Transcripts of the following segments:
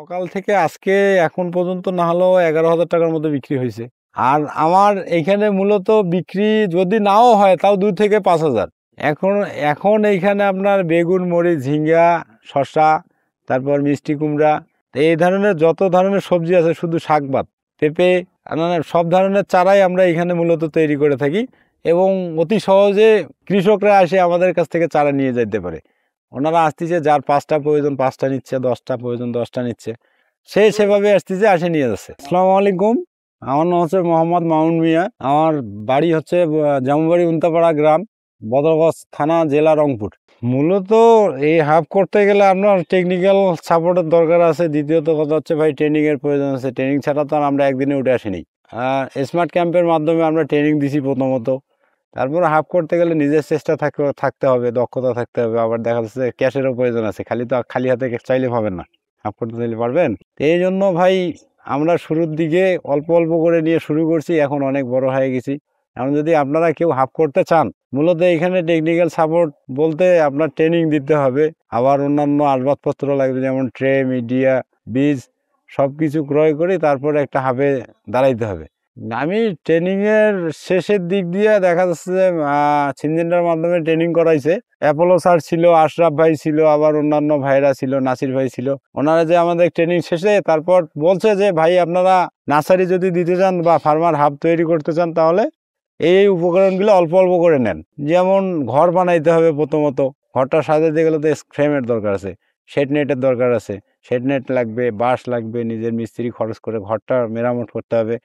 সকাল থেকে আজকে এখন পর্যন্ত না হলেও এগারো হাজার টাকার মতো বিক্রি হয়েছে আর আমার এখানে মূলত বিক্রি যদি নাও হয় তাও দু থেকে পাঁচ হাজার এখন এখন এইখানে আপনার বেগুন মরিচ ঝিঙ্গা শশা তারপর মিষ্টি কুমড়া এই ধরনের যত ধরনের সবজি আছে শুধু শাকবাত পেঁপে সব ধরনের চারাই আমরা এখানে মূলত তৈরি করে থাকি এবং অতি সহজে কৃষকরা এসে আমাদের কাছ থেকে চারা নিয়ে যেতে পারে ওনারা আসতেছে যার পাঁচটা প্রয়োজন পাঁচটা নিচ্ছে দশটা প্রয়োজন দশটা নিচ্ছে সে সেভাবে আসতেছে আসে নিয়ে যাচ্ছে আসসালামু আলাইকুম আমার নাম হচ্ছে মোহাম্মদ মামুন মিয়া আমার বাড়ি হচ্ছে জামুবাড়ি উন্তাপাড়া গ্রাম বদরগজ থানা জেলা রংপুর মূলত এই হাফ করতে গেলে আপনার টেকনিক্যাল সাপোর্টের দরকার আছে দ্বিতীয়ত কথা হচ্ছে ভাই ট্রেনিংয়ের প্রয়োজন আছে ট্রেনিং ছাড়া তো আমরা একদিনে উঠে আসিনি স্মার্ট ক্যাম্পের মাধ্যমে আমরা ট্রেনিং দিছি প্রথমত তারপরে হাফ করতে গেলে নিজের চেষ্টা থাকতে থাকতে হবে দক্ষতা থাকতে হবে আবার দেখা যাচ্ছে ক্যাশেরও প্রয়োজন আছে খালি তো খালি হাতে চাইলে পাবেন না হাফ করতে চাইলে পারবেন এই জন্য ভাই আমরা শুরুর দিকে অল্প অল্প করে নিয়ে শুরু করছি এখন অনেক বড় হয়ে গেছি এখন যদি আপনারা কেউ হাফ করতে চান মূলত এখানে টেকনিক্যাল সাপোর্ট বলতে আপনার ট্রেনিং দিতে হবে আবার অন্যান্য আসবাবপত্র লাগবে যেমন ট্রে মিডিয়া বীজ সব কিছু ক্রয় করে তারপরে একটা হাফে দাঁড়াইতে হবে আমি ট্রেনিংয়ের শেষের দিক দিয়ে দেখা যাচ্ছে যে সিনজেন্ডার মাধ্যমে ট্রেনিং করাইছে অ্যাপোলো স্যার ছিল আশরাফ ভাই ছিল আবার অন্যান্য ভাইরা ছিল নাসির ভাই ছিল ওনারা যে আমাদের ট্রেনিং শেষে তারপর বলছে যে ভাই আপনারা নার্সারি যদি দিতে চান বা ফার্মার হাব তৈরি করতে চান তাহলে এই উপকরণগুলো অল্প অল্প করে নেন যেমন ঘর বানাইতে হবে প্রথমত ঘরটা সাজাতে গেলে তো ফ্রেমের দরকার আছে শেড নেটের দরকার আছে শেড নেট লাগবে বাঁশ লাগবে নিজের মিস্ত্রি খরচ করে ঘরটা মেরামত করতে হবে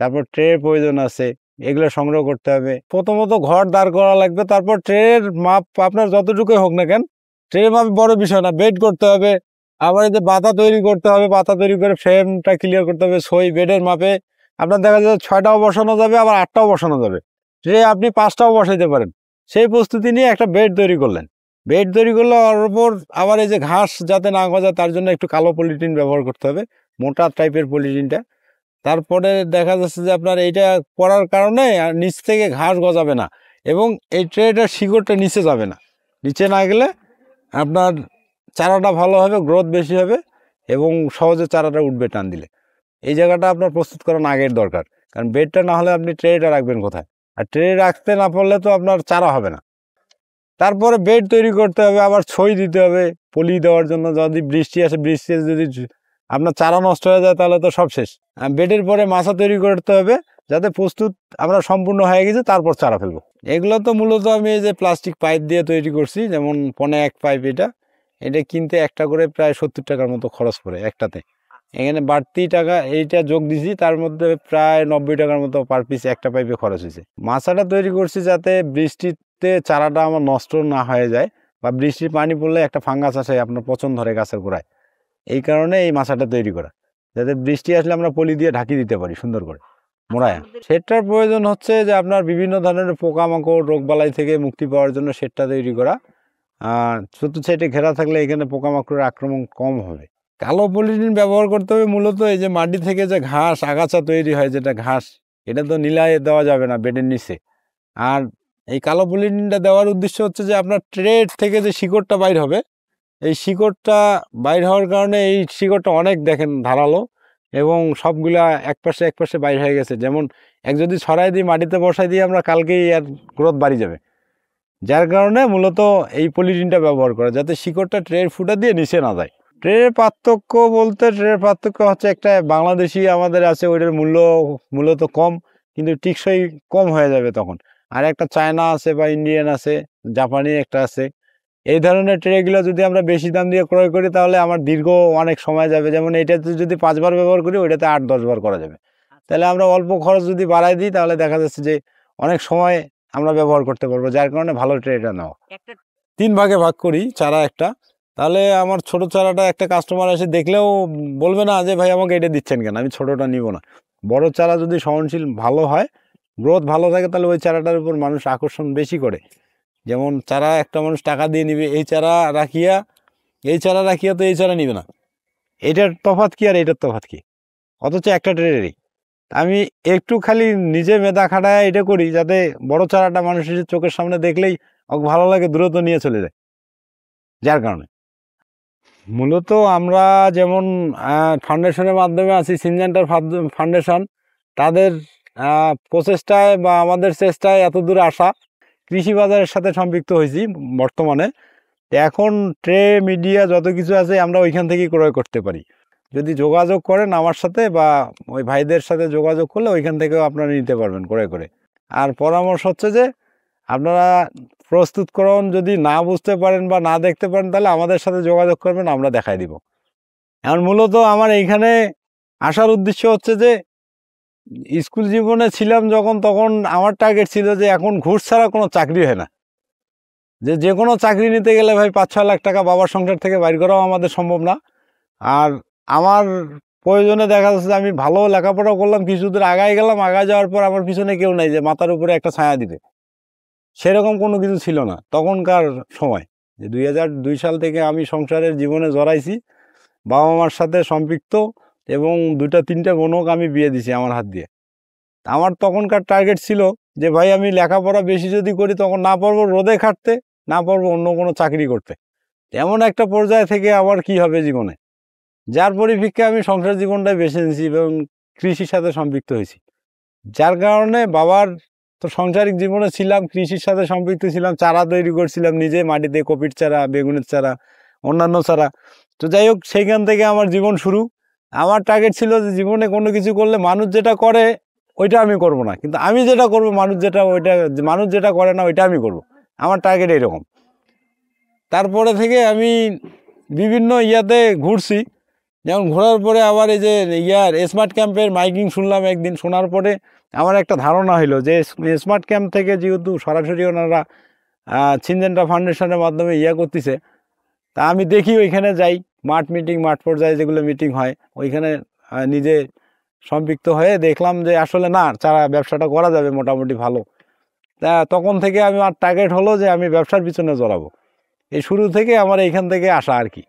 তারপর ট্রের প্রয়োজন আছে এগুলো সংগ্রহ করতে হবে প্রথমত ঘর দাঁড় করা লাগবে তারপর ট্রের মাপ আপনার যতটুকুই হোক না কেন ট্রের মাপ বড় বিষয় না বেড করতে হবে আবার যে পাতা তৈরি করতে হবে পাতা তৈরি করে ফ্রেমটা ক্লিয়ার করতে হবে সই বেডের মাপে আপনার দেখা যাচ্ছে ছয়টাও বসানো যাবে আবার আটটাও বসানো যাবে ট্রে আপনি পাঁচটাও বসাইতে পারেন সেই প্রস্তুতি নিয়ে একটা বেড তৈরি করলেন বেড তৈরি করলে ওপর আবার এই যে ঘাস যাতে না গজায় তার জন্য একটু কালো পলিটিন ব্যবহার করতে হবে মোটা টাইপের পলিটিনটা তারপরে দেখা যাচ্ছে যে আপনার এইটা করার কারণে আর নিচ থেকে ঘাস গজাবে না এবং এই ট্রেটার শিকড়টা নিচে যাবে না নিচে না গেলে আপনার চারাটা ভালো হবে গ্রোথ বেশি হবে এবং সহজে চারাটা উঠবে টান দিলে এই জায়গাটা আপনার প্রস্তুত করার আগের দরকার কারণ বেডটা না হলে আপনি ট্রেটা রাখবেন কোথায় আর ট্রে রাখতে না পারলে তো আপনার চারা হবে না তারপরে বেড তৈরি করতে হবে আবার ছই দিতে হবে পলি দেওয়ার জন্য যদি বৃষ্টি আসে বৃষ্টি যদি আপনার চারা নষ্ট হয়ে যায় তাহলে তো সব শেষ বেডের পরে মাছা তৈরি করতে হবে যাতে প্রস্তুত আমরা সম্পূর্ণ হয়ে গেছে তারপর চারা ফেলবো এগুলো তো মূলত আমি এই যে প্লাস্টিক পাইপ দিয়ে তৈরি করছি যেমন পনে এক পাইপ এটা এটা কিনতে একটা করে প্রায় সত্তর টাকার মতো খরচ পড়ে একটাতে এখানে বাড়তি টাকা এইটা যোগ দিছি তার মধ্যে প্রায় নব্বই টাকার মতো পার পিস একটা পাইপে খরচ হয়েছে মাছাটা তৈরি করছি যাতে বৃষ্টিতে চারাটা আমার নষ্ট না হয়ে যায় বা বৃষ্টির পানি পড়লে একটা ফাঙ্গাস আসে আপনার পছন্দ ধরে গাছের গোড়ায় এই কারণে এই মাছাটা তৈরি করা যাতে বৃষ্টি আসলে আমরা পলি দিয়ে ঢাকি দিতে পারি সুন্দর করে মোড়ায় সেটটার প্রয়োজন হচ্ছে যে আপনার বিভিন্ন ধরনের পোকামাকড় রোগবালাই থেকে মুক্তি পাওয়ার জন্য সেটটা তৈরি করা আর ছোটো সেটে ঘেরা থাকলে এখানে পোকামাকড়ের আক্রমণ কম হবে কালো পলিথিন ব্যবহার করতে হবে মূলত এই যে মাটি থেকে যে ঘাস আগাছা তৈরি হয় যেটা ঘাস এটা তো নীলায় দেওয়া যাবে না বেডের নিচে আর এই কালো পলিথিনটা দেওয়ার উদ্দেশ্য হচ্ছে যে আপনার ট্রেড থেকে যে শিকড়টা বাইর হবে এই শিকড়টা বাইর হওয়ার কারণে এই শিকড়টা অনেক দেখেন ধারালো এবং সবগুলা এক এক পাশে বাইর হয়ে গেছে যেমন এক যদি ছড়াই দিই মাটিতে বসাই দিয়ে আমরা কালকেই আর গ্রোথ বাড়ি যাবে যার কারণে মূলত এই পলিটিনটা ব্যবহার করে যাতে শিকড়টা ট্রের ফুটা দিয়ে নিচে না যায় ট্রেনের পার্থক্য বলতে ট্রেনের পার্থক্য হচ্ছে একটা বাংলাদেশি আমাদের আছে ওইটার মূল্য মূলত কম কিন্তু টিকসই কম হয়ে যাবে তখন আর একটা চায়না আছে বা ইন্ডিয়ান আছে জাপানি একটা আছে এই ধরনের ট্রেগুলো যদি আমরা বেশি দাম দিয়ে ক্রয় করি তাহলে আমার দীর্ঘ অনেক সময় যাবে যেমন এটাতে যদি পাঁচবার ব্যবহার করি ওইটাতে আট দশবার করা যাবে আচ্ছা। তাহলে আমরা অল্প খরচ যদি বাড়াই দিই তাহলে দেখা যাচ্ছে যে অনেক সময় আমরা ব্যবহার করতে পারবো যার কারণে ভালো ট্রেটা নেওয়া তিন ভাগে ভাগ করি চারা একটা তাহলে আমার ছোট চারাটা একটা কাস্টমার এসে দেখলেও বলবে না যে ভাই আমাকে এটা দিচ্ছেন কেন আমি ছোটটা নিব না বড় চারা যদি সহনশীল ভালো হয় গ্রোথ ভালো থাকে তাহলে ওই চারাটার উপর মানুষ আকর্ষণ বেশি করে যেমন চারা একটা মানুষ টাকা দিয়ে নিবে এই চারা রাখিয়া এই চারা রাখিয়া তো এই চারা নিবে না এটার তফাত কি আর এটার তফাত কি অথচ একটা ট্রেডেরই আমি একটু খালি নিজে মেধা খাটায় এটা করি যাতে বড় চারাটা মানুষের চোখের সামনে দেখলেই ভালো লাগে দূরত্ব নিয়ে চলে যায় যার কারণে মূলত আমরা যেমন ফাউন্ডেশনের মাধ্যমে আছি সিনজেন্টার ফাউন্ডেশন তাদের প্রচেষ্টায় বা আমাদের চেষ্টায় এত দূরে আসা কৃষি বাজারের সাথে সম্পৃক্ত হয়েছি বর্তমানে এখন ট্রে মিডিয়া যত কিছু আছে আমরা ওইখান থেকেই ক্রয় করতে পারি যদি যোগাযোগ করেন আমার সাথে বা ওই ভাইদের সাথে যোগাযোগ করলে ওইখান থেকেও আপনারা নিতে পারবেন ক্রয় করে আর পরামর্শ হচ্ছে যে আপনারা প্রস্তুতকরণ যদি না বুঝতে পারেন বা না দেখতে পারেন তাহলে আমাদের সাথে যোগাযোগ করবেন আমরা দেখাই দিব এখন মূলত আমার এইখানে আসার উদ্দেশ্য হচ্ছে যে স্কুল জীবনে ছিলাম যখন তখন আমার টার্গেট ছিল যে এখন ঘুষ ছাড়া কোনো চাকরি হয় না যে যে কোনো চাকরি নিতে গেলে ভাই পাঁচ ছয় লাখ টাকা বাবার সংসার থেকে বাইর করাও আমাদের সম্ভব না আর আমার প্রয়োজনে দেখা যাচ্ছে যে আমি ভালো লেখাপড়া করলাম কিছু দূর আগায় গেলাম আগায় যাওয়ার পর আমার পিছনে কেউ নাই যে মাথার উপরে একটা ছায়া দিবে সেরকম কোনো কিছু ছিল না তখনকার সময় যে দুই সাল থেকে আমি সংসারের জীবনে জড়াইছি বাবা মার সাথে সম্পৃক্ত এবং দুটা তিনটা বোনক আমি বিয়ে দিছি আমার হাত দিয়ে আমার তখনকার টার্গেট ছিল যে ভাই আমি লেখাপড়া বেশি যদি করি তখন না পারবো রোদে খাটতে না পারবো অন্য কোনো চাকরি করতে এমন একটা পর্যায়ে থেকে আবার কি হবে জীবনে যার পরিপ্রেক্ষে আমি সংসার জীবনটাই বেছে নিয়েছি এবং কৃষির সাথে সম্পৃক্ত হয়েছি যার কারণে বাবার তো সাংসারিক জীবনে ছিলাম কৃষির সাথে সম্পৃক্ত ছিলাম চারা তৈরি করছিলাম নিজে মাটিতে কপির চারা বেগুনের চারা অন্যান্য চারা তো যাই হোক সেইখান থেকে আমার জীবন শুরু আমার টার্গেট ছিল যে জীবনে কোনো কিছু করলে মানুষ যেটা করে ওইটা আমি করব না কিন্তু আমি যেটা করব মানুষ যেটা ওইটা মানুষ যেটা করে না ওইটা আমি করব আমার টার্গেট এরকম তারপরে থেকে আমি বিভিন্ন ইয়াতে ঘুরছি যেমন ঘোরার পরে আবার এই যে ইয়ার স্মার্ট ক্যাম্পের মাইকিং শুনলাম একদিন শোনার পরে আমার একটা ধারণা হলো যে স্মার্ট ক্যাম্প থেকে যেহেতু সরাসরি ওনারা ছিনজেন্টা ফাউন্ডেশনের মাধ্যমে ইয়া করতেছে তা আমি দেখি ওইখানে যাই মাঠ মিটিং মাঠ পর্যায়ে যেগুলো মিটিং হয় ওইখানে নিজে সম্পৃক্ত হয়ে দেখলাম যে আসলে না চারা ব্যবসাটা করা যাবে মোটামুটি ভালো তা তখন থেকে আমি আমার টার্গেট হলো যে আমি ব্যবসার পিছনে জড়াবো এই শুরু থেকে আমার এইখান থেকে আসা আর কি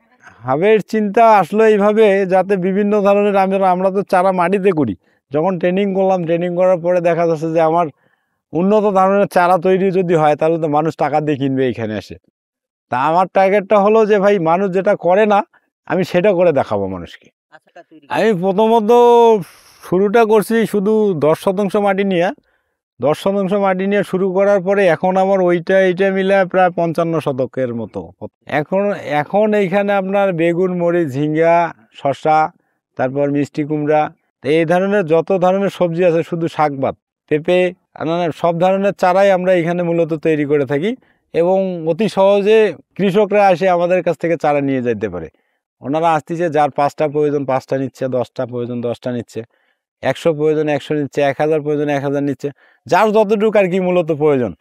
হাবের চিন্তা আসলো এইভাবে যাতে বিভিন্ন ধরনের আমি আমরা তো চারা মাটিতে করি যখন ট্রেনিং করলাম ট্রেনিং করার পরে দেখা যাচ্ছে যে আমার উন্নত ধরনের চারা তৈরি যদি হয় তাহলে তো মানুষ টাকা দিয়ে কিনবে এখানে এসে তা আমার টার্গেটটা হলো যে ভাই মানুষ যেটা করে না আমি সেটা করে দেখাবো মানুষকে আমি প্রথমত শুরুটা করছি শুধু দশ শতাংশ মাটি নিয়ে দশ শতাংশ মাটি নিয়ে শুরু করার পরে এখন আমার ওইটা এইটা মিলে প্রায় পঞ্চান্ন শতকের মতো এখন এখন এইখানে আপনার বেগুন মরিচ ঝিঙ্গা শশা তারপর মিষ্টি কুমড়া এই ধরনের যত ধরনের সবজি আছে শুধু শাকবাদ পেঁপে সব ধরনের চারাই আমরা এখানে মূলত তৈরি করে থাকি এবং অতি সহজে কৃষকরা আসে আমাদের কাছ থেকে চারা নিয়ে যেতে পারে ওনারা আসতেছে যার পাঁচটা প্রয়োজন পাঁচটা নিচ্ছে দশটা প্রয়োজন দশটা নিচ্ছে একশো প্রয়োজন একশো নিচ্ছে এক হাজার প্রয়োজন এক হাজার নিচ্ছে যার যতটুকু আর কি মূলত প্রয়োজন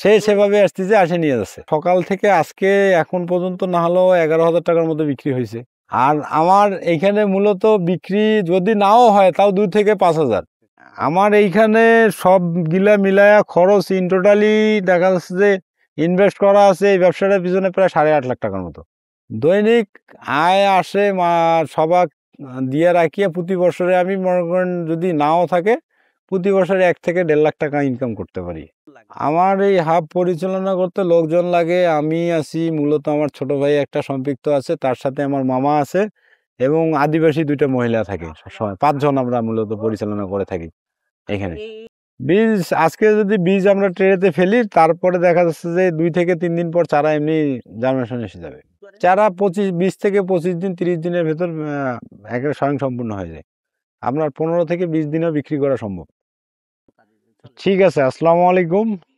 সে সেভাবে আসতেছে আসে নিয়ে যাচ্ছে সকাল থেকে আজকে এখন পর্যন্ত না হলেও এগারো হাজার টাকার মতো বিক্রি হয়েছে আর আমার এইখানে মূলত বিক্রি যদি নাও হয় তাও দুই থেকে পাঁচ হাজার আমার এইখানে সব গিলা মিলায়া খরচ ইন টোটালি দেখা যাচ্ছে যে ইনভেস্ট করা আছে এই ব্যবসাটার পিছনে প্রায় সাড়ে আট লাখ টাকার মতো দৈনিক আয় আসে সবাক দিয়ে রাখিয়া প্রতি বছরে আমি মনে করেন যদি নাও থাকে প্রতি বছরে এক থেকে দেড় লাখ টাকা ইনকাম করতে পারি আমার এই হাব পরিচালনা করতে লোকজন লাগে আমি আছি মূলত আমার ছোট ভাই একটা সম্পৃক্ত আছে তার সাথে আমার মামা আছে এবং আদিবাসী দুইটা মহিলা থাকে সবসময় পাঁচজন আমরা মূলত পরিচালনা করে থাকি এখানে বীজ আজকে যদি বীজ আমরা ট্রেনেতে ফেলি তারপরে দেখা যাচ্ছে যে দুই থেকে তিন দিন পর চারা এমনি জার্মেশন এসে যাবে চারা পঁচিশ বিশ থেকে পঁচিশ দিন তিরিশ দিনের ভেতর একেবারে স্বয়ং সম্পূর্ণ হয়ে যায় আপনার পনেরো থেকে বিশ দিনেও বিক্রি করা সম্ভব ঠিক আছে আসসালামু আলাইকুম